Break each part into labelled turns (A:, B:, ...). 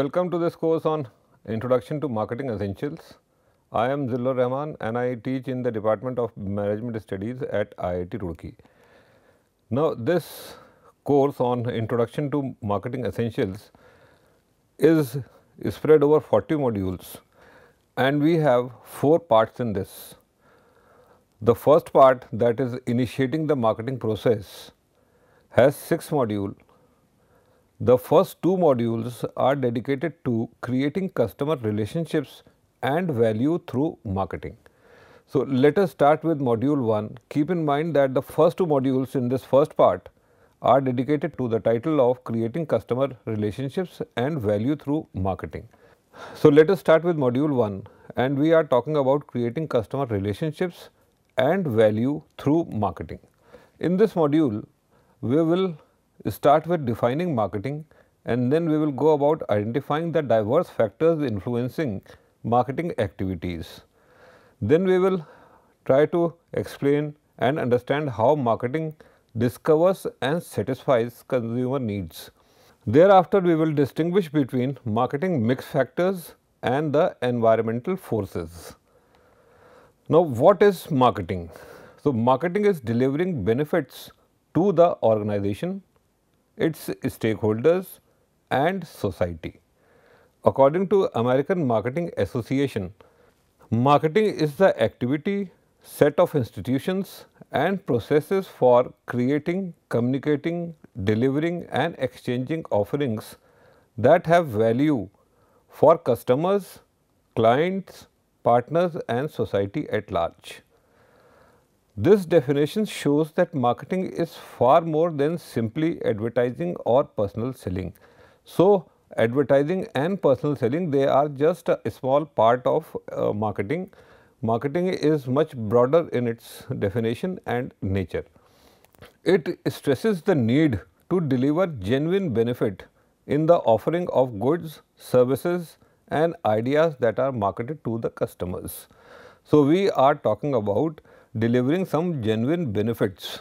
A: Welcome to this course on Introduction to Marketing Essentials. I am Zillur Rahman and I teach in the Department of Management Studies at IIT Roorkee. Now, this course on Introduction to Marketing Essentials is spread over 40 modules and we have four parts in this. The first part that is initiating the marketing process has six modules. The first two modules are dedicated to creating customer relationships and value through marketing. So, let us start with module 1. Keep in mind that the first two modules in this first part are dedicated to the title of creating customer relationships and value through marketing. So, let us start with module 1 and we are talking about creating customer relationships and value through marketing. In this module, we will start with defining marketing and then we will go about identifying the diverse factors influencing marketing activities. Then we will try to explain and understand how marketing discovers and satisfies consumer needs. Thereafter, we will distinguish between marketing mix factors and the environmental forces. Now, what is marketing? So, marketing is delivering benefits to the organization its stakeholders and society. According to American Marketing Association, marketing is the activity, set of institutions and processes for creating, communicating, delivering and exchanging offerings that have value for customers, clients, partners and society at large. This definition shows that marketing is far more than simply advertising or personal selling. So, advertising and personal selling they are just a small part of uh, marketing. Marketing is much broader in its definition and nature. It stresses the need to deliver genuine benefit in the offering of goods, services and ideas that are marketed to the customers. So, we are talking about delivering some genuine benefits.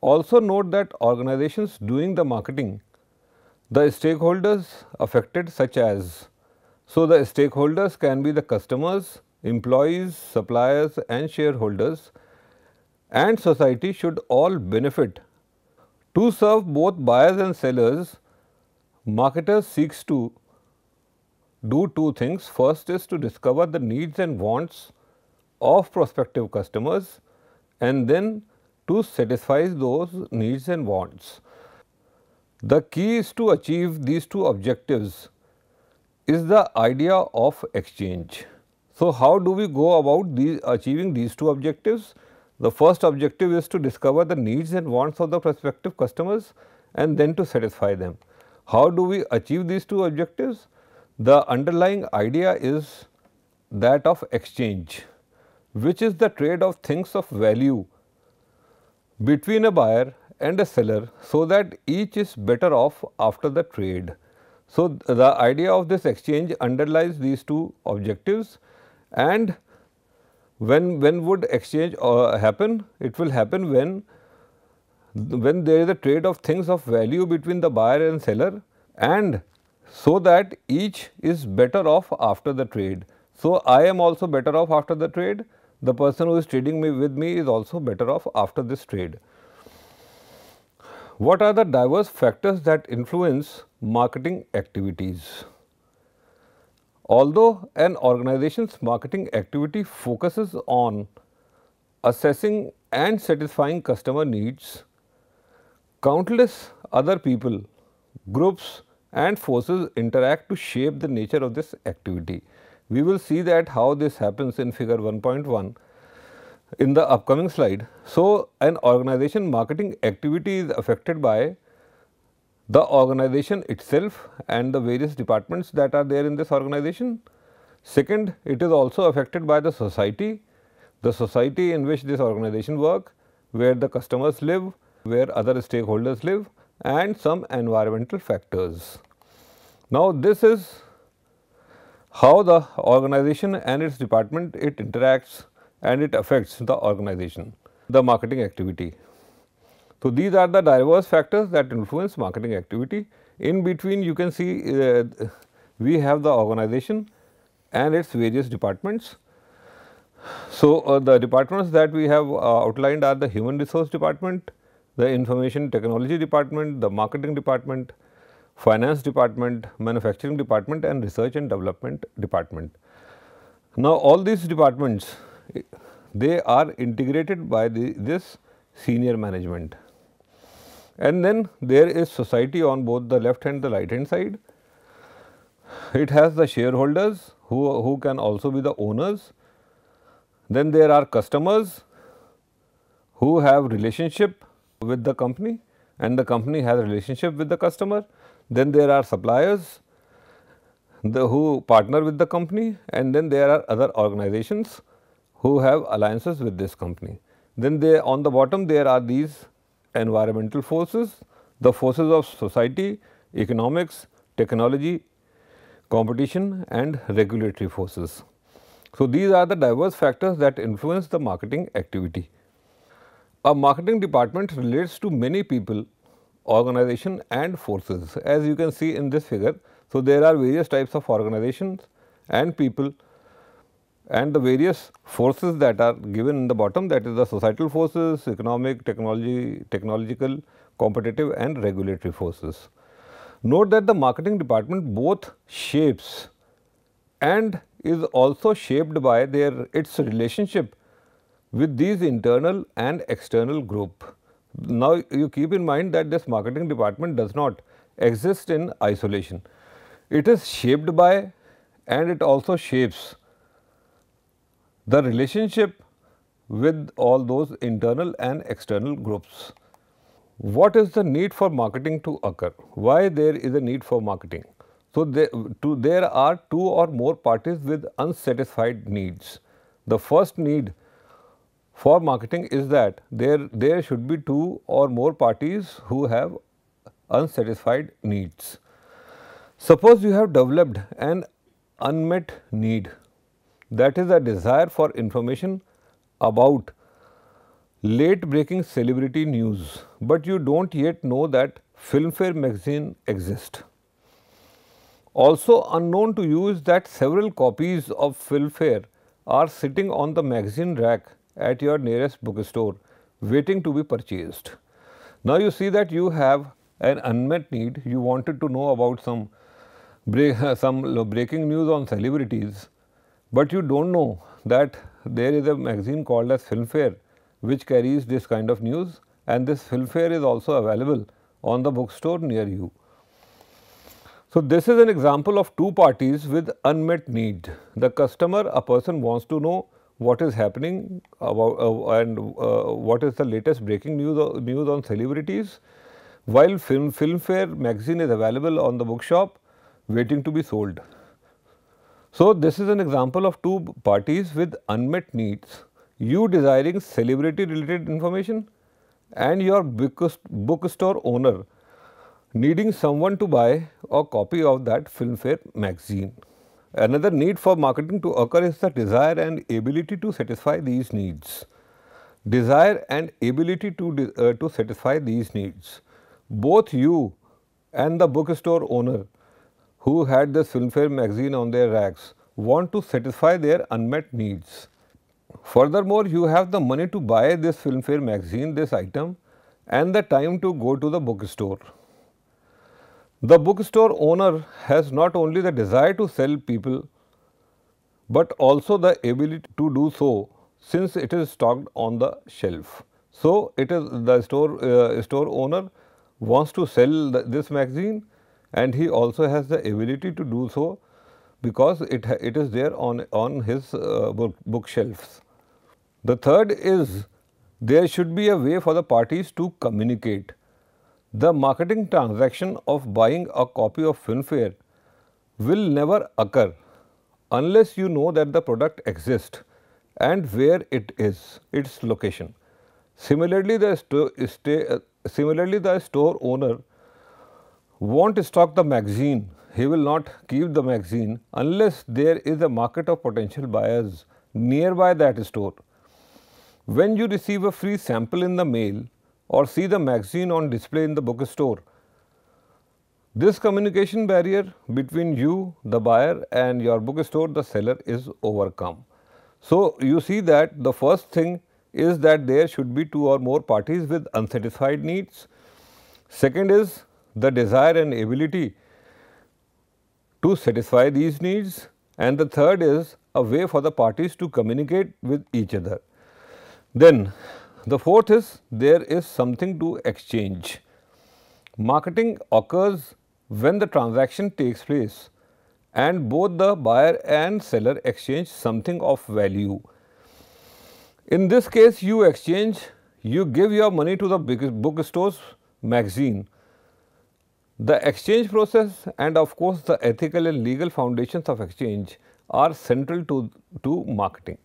A: Also note that organizations doing the marketing, the stakeholders affected such as, so the stakeholders can be the customers, employees, suppliers and shareholders and society should all benefit. To serve both buyers and sellers, marketers seeks to do two things. First is to discover the needs and wants of prospective customers and then to satisfy those needs and wants. The key is to achieve these two objectives is the idea of exchange. So, how do we go about these achieving these two objectives? The first objective is to discover the needs and wants of the prospective customers and then to satisfy them. How do we achieve these two objectives? The underlying idea is that of exchange which is the trade of things of value between a buyer and a seller so that each is better off after the trade. So, the idea of this exchange underlies these two objectives and when, when would exchange uh, happen? It will happen when, when there is a trade of things of value between the buyer and seller and so that each is better off after the trade. So, I am also better off after the trade the person who is trading me with me is also better off after this trade. What are the diverse factors that influence marketing activities? Although an organization's marketing activity focuses on assessing and satisfying customer needs, countless other people, groups and forces interact to shape the nature of this activity. We will see that how this happens in figure 1.1 in the upcoming slide. So, an organization marketing activity is affected by the organization itself and the various departments that are there in this organization. Second, it is also affected by the society, the society in which this organization work, where the customers live, where other stakeholders live and some environmental factors. Now, this is how the organization and its department it interacts and it affects the organization, the marketing activity. So, these are the diverse factors that influence marketing activity. In between you can see uh, we have the organization and its various departments. So, uh, the departments that we have uh, outlined are the human resource department, the information technology department, the marketing department, finance department, manufacturing department and research and development department. Now, all these departments they are integrated by the, this senior management and then there is society on both the left and the right hand side. It has the shareholders who, who can also be the owners. Then there are customers who have relationship with the company and the company has a relationship with the customer. Then there are suppliers the, who partner with the company and then there are other organizations who have alliances with this company. Then they on the bottom there are these environmental forces, the forces of society, economics, technology, competition and regulatory forces. So, these are the diverse factors that influence the marketing activity. A marketing department relates to many people, organization and forces as you can see in this figure. So, there are various types of organizations and people and the various forces that are given in the bottom that is the societal forces, economic, technology, technological, competitive and regulatory forces. Note that the marketing department both shapes and is also shaped by their its relationship with these internal and external group. Now, you keep in mind that this marketing department does not exist in isolation. It is shaped by and it also shapes the relationship with all those internal and external groups. What is the need for marketing to occur? Why there is a need for marketing? So, there, to, there are two or more parties with unsatisfied needs. The first need for marketing is that there, there should be two or more parties who have unsatisfied needs. Suppose you have developed an unmet need that is a desire for information about late breaking celebrity news, but you do not yet know that Filmfare magazine exists. Also unknown to you is that several copies of Filmfare are sitting on the magazine rack at your nearest bookstore waiting to be purchased. Now you see that you have an unmet need, you wanted to know about some, break, some breaking news on celebrities, but you do not know that there is a magazine called as Filmfare which carries this kind of news and this Filmfare is also available on the bookstore near you. So, this is an example of two parties with unmet need. The customer, a person wants to know what is happening about, uh, and uh, what is the latest breaking news, uh, news on celebrities. While film Filmfare magazine is available on the bookshop waiting to be sold. So, this is an example of two parties with unmet needs, you desiring celebrity related information and your bookstore owner needing someone to buy a copy of that Filmfare magazine. Another need for marketing to occur is the desire and ability to satisfy these needs. Desire and ability to, uh, to satisfy these needs. Both you and the bookstore owner who had the Filmfare magazine on their racks want to satisfy their unmet needs. Furthermore, you have the money to buy this Filmfare magazine, this item and the time to go to the bookstore. The bookstore owner has not only the desire to sell people, but also the ability to do so since it is stocked on the shelf. So, it is the store, uh, store owner wants to sell the, this magazine and he also has the ability to do so because it, it is there on, on his uh, book, bookshelves. The third is there should be a way for the parties to communicate. The marketing transaction of buying a copy of Filmfare will never occur unless you know that the product exists and where it is, its location. Similarly, the, sto stay, uh, similarly, the store owner won't stock the magazine, he will not keep the magazine unless there is a market of potential buyers nearby that store. When you receive a free sample in the mail, or see the magazine on display in the bookstore. This communication barrier between you, the buyer and your bookstore, the seller is overcome. So, you see that the first thing is that there should be two or more parties with unsatisfied needs. Second is the desire and ability to satisfy these needs and the third is a way for the parties to communicate with each other. Then the fourth is there is something to exchange. Marketing occurs when the transaction takes place and both the buyer and seller exchange something of value. In this case, you exchange, you give your money to the bookstore's magazine. The exchange process and of course, the ethical and legal foundations of exchange are central to, to marketing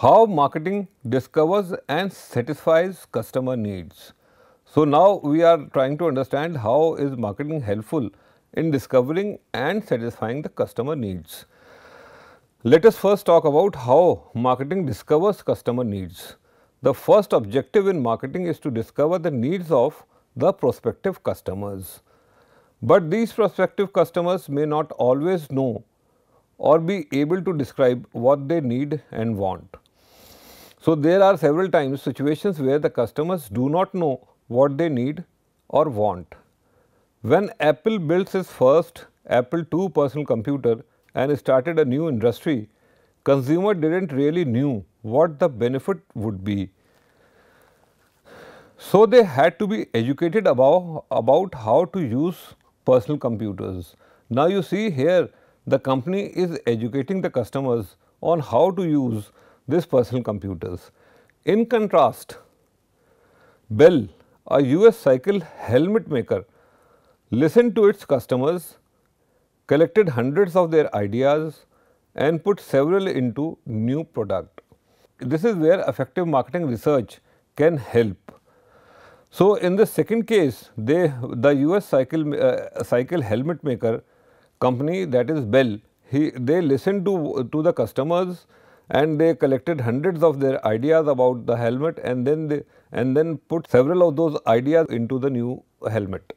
A: how marketing discovers and satisfies customer needs. So, now we are trying to understand how is marketing helpful in discovering and satisfying the customer needs. Let us first talk about how marketing discovers customer needs. The first objective in marketing is to discover the needs of the prospective customers. But these prospective customers may not always know or be able to describe what they need and want. So, there are several times situations where the customers do not know what they need or want. When Apple built its first Apple II personal computer and started a new industry, consumer didn't really knew what the benefit would be. So, they had to be educated about, about how to use personal computers. Now, you see here the company is educating the customers on how to use this personal computers. In contrast, Bell, a US cycle helmet maker, listened to its customers, collected hundreds of their ideas and put several into new product. This is where effective marketing research can help. So, in the second case, they the US cycle uh, cycle helmet maker company that is Bell, he they listened to to the customers, and they collected hundreds of their ideas about the helmet and then they, and then put several of those ideas into the new helmet.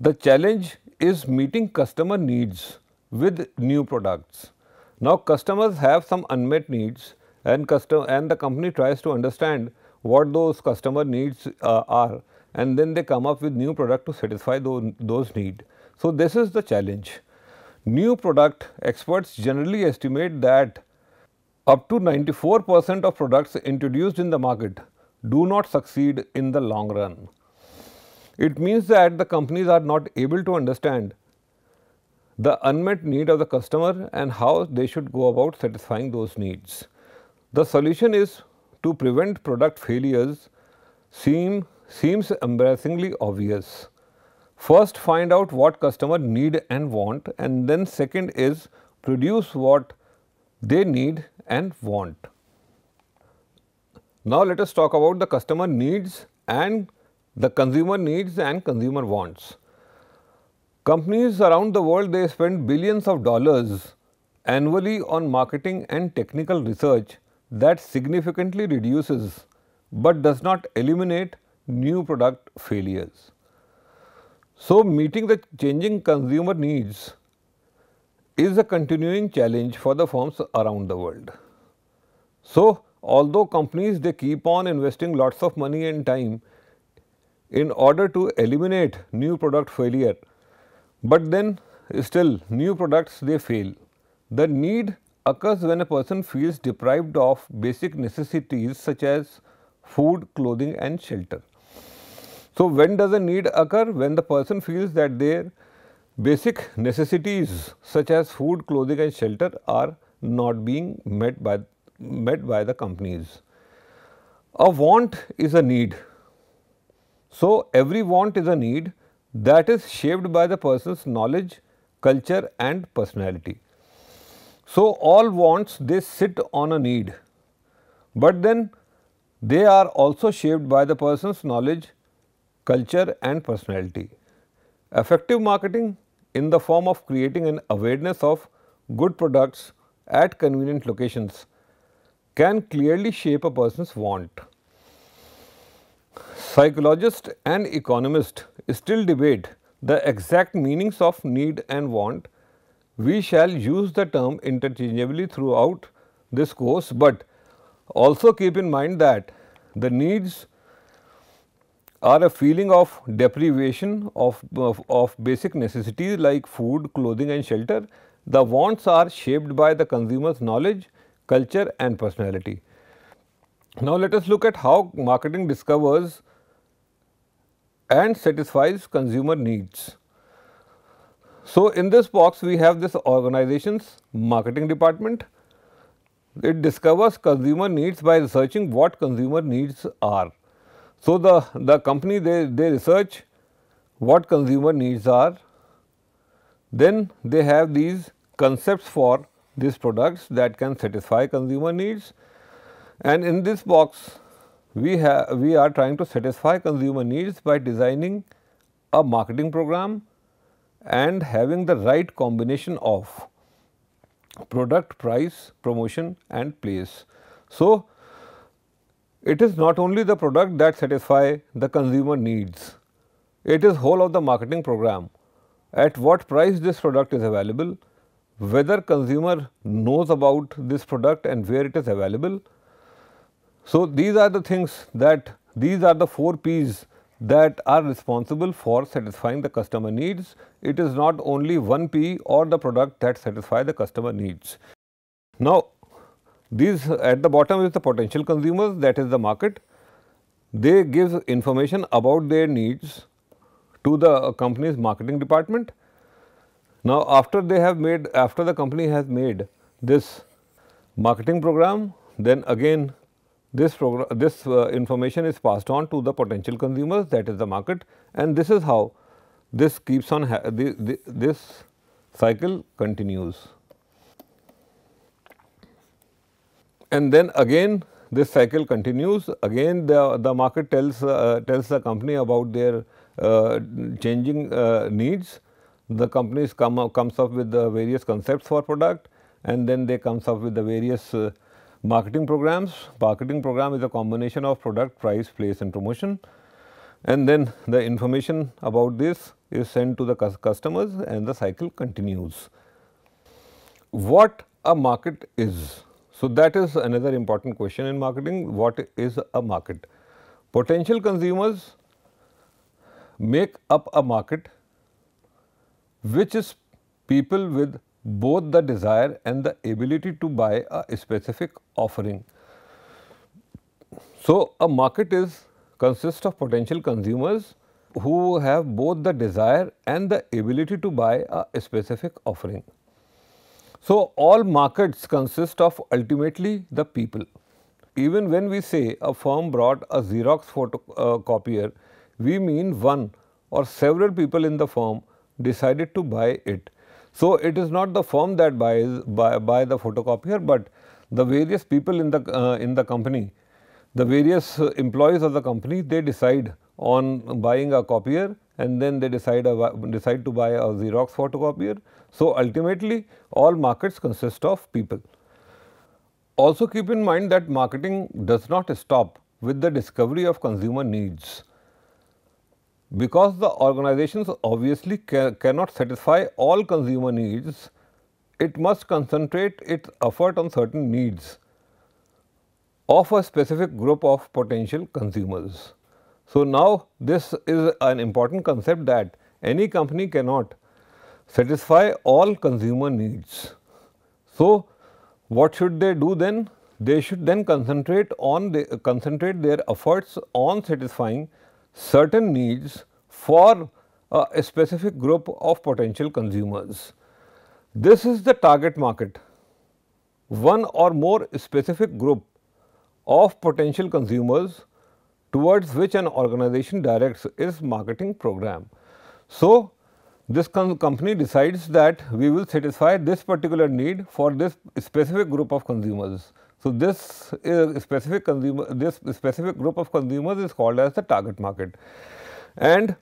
A: The challenge is meeting customer needs with new products. Now, customers have some unmet needs and custom and the company tries to understand what those customer needs uh, are and then they come up with new product to satisfy those, those need. So, this is the challenge. New product experts generally estimate that up to 94 percent of products introduced in the market do not succeed in the long run. It means that the companies are not able to understand the unmet need of the customer and how they should go about satisfying those needs. The solution is to prevent product failures seem, seems embarrassingly obvious. First find out what customer need and want and then second is produce what they need and want. Now, let us talk about the customer needs and the consumer needs and consumer wants. Companies around the world they spend billions of dollars annually on marketing and technical research that significantly reduces, but does not eliminate new product failures. So, meeting the changing consumer needs is a continuing challenge for the firms around the world. So, although companies they keep on investing lots of money and time in order to eliminate new product failure, but then still new products they fail. The need occurs when a person feels deprived of basic necessities such as food, clothing and shelter. So, when does a need occur? When the person feels that their Basic necessities such as food, clothing and shelter are not being met by, met by the companies. A want is a need. So, every want is a need that is shaped by the person's knowledge, culture and personality. So, all wants they sit on a need, but then they are also shaped by the person's knowledge, culture and personality. Effective marketing in the form of creating an awareness of good products at convenient locations can clearly shape a person's want. Psychologists and economists still debate the exact meanings of need and want. We shall use the term interchangeably throughout this course, but also keep in mind that the needs are a feeling of deprivation of, of, of basic necessities like food, clothing and shelter. The wants are shaped by the consumer's knowledge, culture and personality. Now, let us look at how marketing discovers and satisfies consumer needs. So, in this box we have this organization's marketing department. It discovers consumer needs by researching what consumer needs are. So, the, the company they, they research what consumer needs are, then they have these concepts for these products that can satisfy consumer needs and in this box we have we are trying to satisfy consumer needs by designing a marketing program and having the right combination of product price promotion and place so it is not only the product that satisfy the consumer needs, it is whole of the marketing program. At what price this product is available, whether consumer knows about this product and where it is available. So, these are the things that these are the four P's that are responsible for satisfying the customer needs. It is not only one P or the product that satisfy the customer needs. Now, these at the bottom is the potential consumers that is the market. They give information about their needs to the uh, company's marketing department. Now, after they have made after the company has made this marketing program, then again this program this uh, information is passed on to the potential consumers that is the market and this is how this keeps on the, the, this cycle continues. and then again this cycle continues again the, the market tells uh, tells the company about their uh, changing uh, needs the companies come up, comes up with the various concepts for product and then they comes up with the various uh, marketing programs marketing program is a combination of product price place and promotion and then the information about this is sent to the customers and the cycle continues what a market is so, that is another important question in marketing what is a market? Potential consumers make up a market which is people with both the desire and the ability to buy a specific offering. So, a market is consists of potential consumers who have both the desire and the ability to buy a specific offering. So, all markets consist of ultimately the people. Even when we say a firm brought a Xerox photocopier, uh, we mean one or several people in the firm decided to buy it. So, it is not the firm that buys buy, buy the photocopier, but the various people in the uh, in the company, the various uh, employees of the company, they decide on buying a copier and then they decide, a, decide to buy a Xerox photocopier. So, ultimately all markets consist of people. Also keep in mind that marketing does not stop with the discovery of consumer needs because the organizations obviously ca cannot satisfy all consumer needs, it must concentrate its effort on certain needs of a specific group of potential consumers. So, now this is an important concept that any company cannot satisfy all consumer needs. So, what should they do then? They should then concentrate on the, concentrate their efforts on satisfying certain needs for a specific group of potential consumers. This is the target market. One or more specific group of potential consumers towards which an organization directs its marketing program. So, this company decides that we will satisfy this particular need for this specific group of consumers. So, this uh, specific consumer, this specific group of consumers is called as the target market. And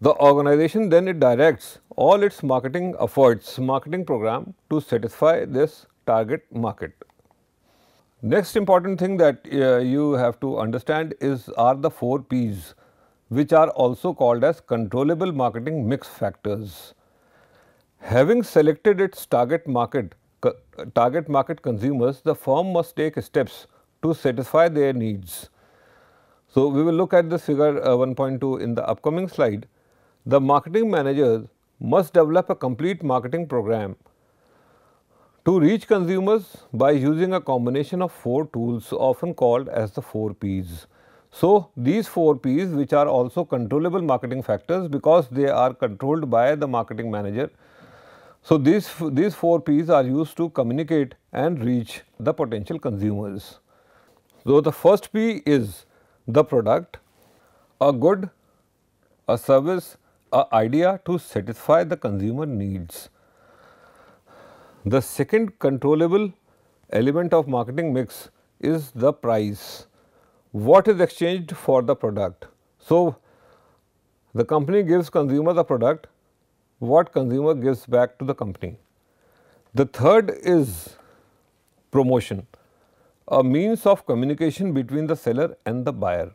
A: the organization then it directs all its marketing efforts, marketing program to satisfy this target market. Next important thing that uh, you have to understand is are the 4 P's which are also called as controllable marketing mix factors. Having selected its target market, target market consumers, the firm must take steps to satisfy their needs. So, we will look at this figure uh, 1.2 in the upcoming slide. The marketing managers must develop a complete marketing program to reach consumers by using a combination of four tools often called as the 4 Ps. So, these 4 Ps which are also controllable marketing factors because they are controlled by the marketing manager. So, these, these 4 Ps are used to communicate and reach the potential consumers. So, the first P is the product, a good, a service, a idea to satisfy the consumer needs. The second controllable element of marketing mix is the price. What is exchanged for the product? So, the company gives consumer the product, what consumer gives back to the company. The third is promotion, a means of communication between the seller and the buyer.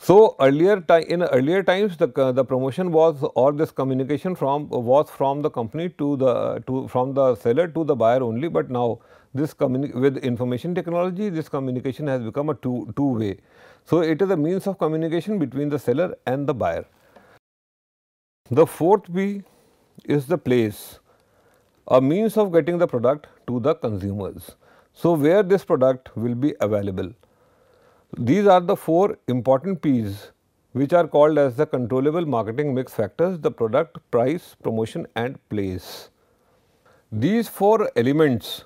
A: So, earlier in earlier times the, uh, the promotion was or this communication from was from the company to the to from the seller to the buyer only, but now this with information technology this communication has become a two, two way. So, it is a means of communication between the seller and the buyer. The fourth B is the place, a means of getting the product to the consumers. So, where this product will be available. These are the four important P's which are called as the controllable marketing mix factors, the product, price, promotion and place. These four elements,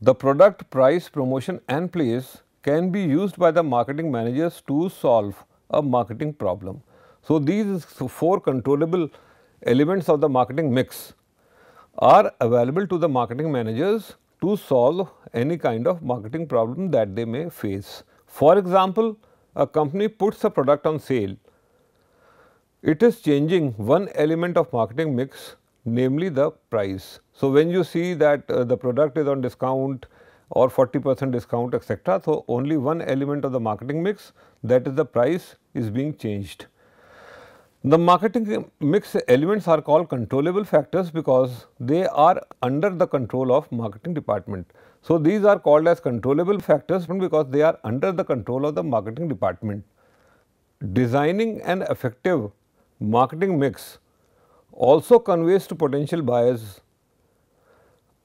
A: the product, price, promotion and place can be used by the marketing managers to solve a marketing problem. So, these four controllable elements of the marketing mix are available to the marketing managers to solve any kind of marketing problem that they may face. For example, a company puts a product on sale. It is changing one element of marketing mix namely the price. So, when you see that uh, the product is on discount or 40 percent discount etc. So, only one element of the marketing mix that is the price is being changed. The marketing mix elements are called controllable factors because they are under the control of marketing department. So, these are called as controllable factors because they are under the control of the marketing department. Designing an effective marketing mix also conveys to potential buyers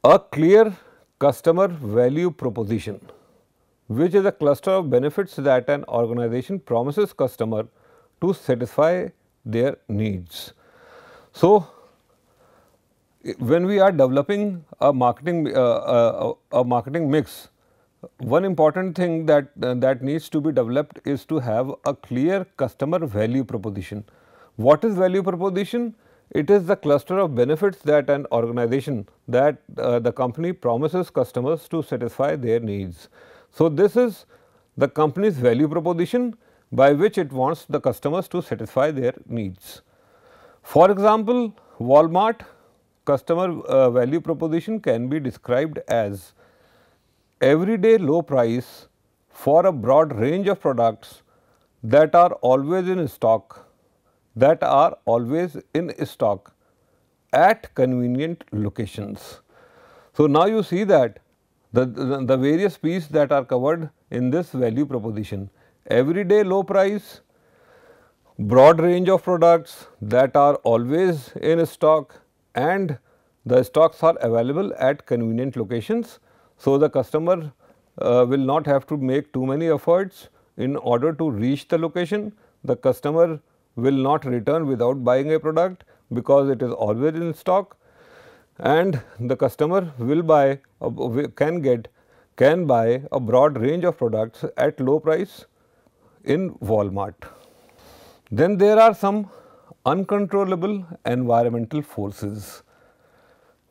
A: a clear customer value proposition, which is a cluster of benefits that an organization promises customer to satisfy their needs. So, when we are developing a marketing uh, a, uh, a, marketing mix, one important thing that uh, that needs to be developed is to have a clear customer value proposition. What is value proposition? It is the cluster of benefits that an organization that uh, the company promises customers to satisfy their needs. So, this is the company's value proposition by which it wants the customers to satisfy their needs. For example, Walmart customer uh, value proposition can be described as everyday low price for a broad range of products that are always in stock, that are always in stock at convenient locations. So, now you see that the, the, the various pieces that are covered in this value proposition, everyday low price, broad range of products that are always in stock and the stocks are available at convenient locations. So, the customer uh, will not have to make too many efforts in order to reach the location. The customer will not return without buying a product because it is always in stock and the customer will buy uh, can get can buy a broad range of products at low price in Walmart. Then there are some uncontrollable environmental forces.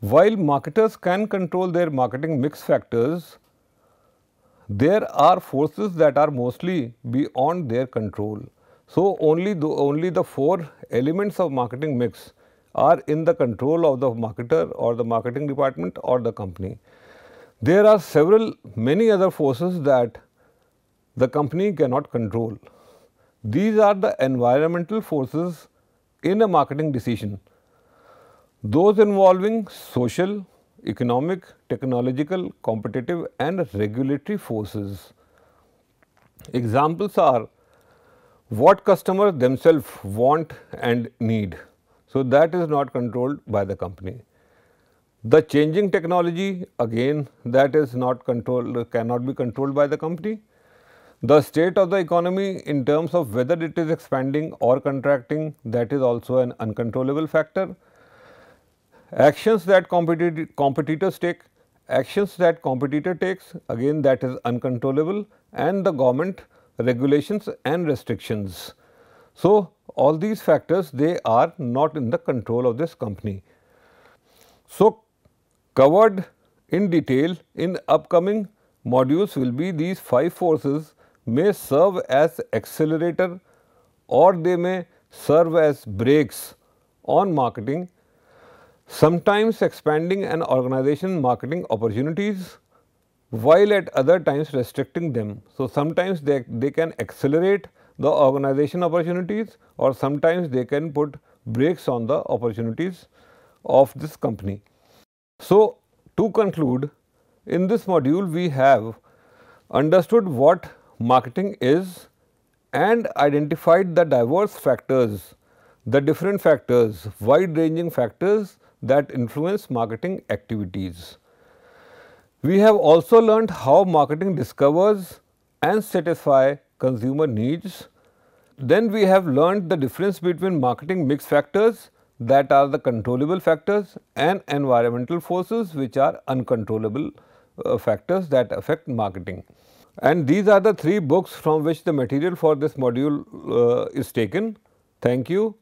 A: While marketers can control their marketing mix factors, there are forces that are mostly beyond their control. So, only the, only the four elements of marketing mix are in the control of the marketer or the marketing department or the company. There are several many other forces that the company cannot control. These are the environmental forces in a marketing decision. Those involving social, economic, technological, competitive and regulatory forces. Examples are what customers themselves want and need. So, that is not controlled by the company. The changing technology again that is not controlled cannot be controlled by the company the state of the economy in terms of whether it is expanding or contracting that is also an uncontrollable factor. Actions that competitors take, actions that competitor takes again that is uncontrollable and the government regulations and restrictions. So, all these factors they are not in the control of this company. So, covered in detail in upcoming modules will be these five forces may serve as accelerator or they may serve as brakes on marketing, sometimes expanding an organization marketing opportunities while at other times restricting them. So, sometimes they, they can accelerate the organization opportunities or sometimes they can put brakes on the opportunities of this company. So, to conclude in this module we have understood what marketing is and identified the diverse factors, the different factors, wide ranging factors that influence marketing activities. We have also learned how marketing discovers and satisfy consumer needs. Then we have learned the difference between marketing mix factors that are the controllable factors and environmental forces which are uncontrollable uh, factors that affect marketing. And these are the three books from which the material for this module uh, is taken. Thank you.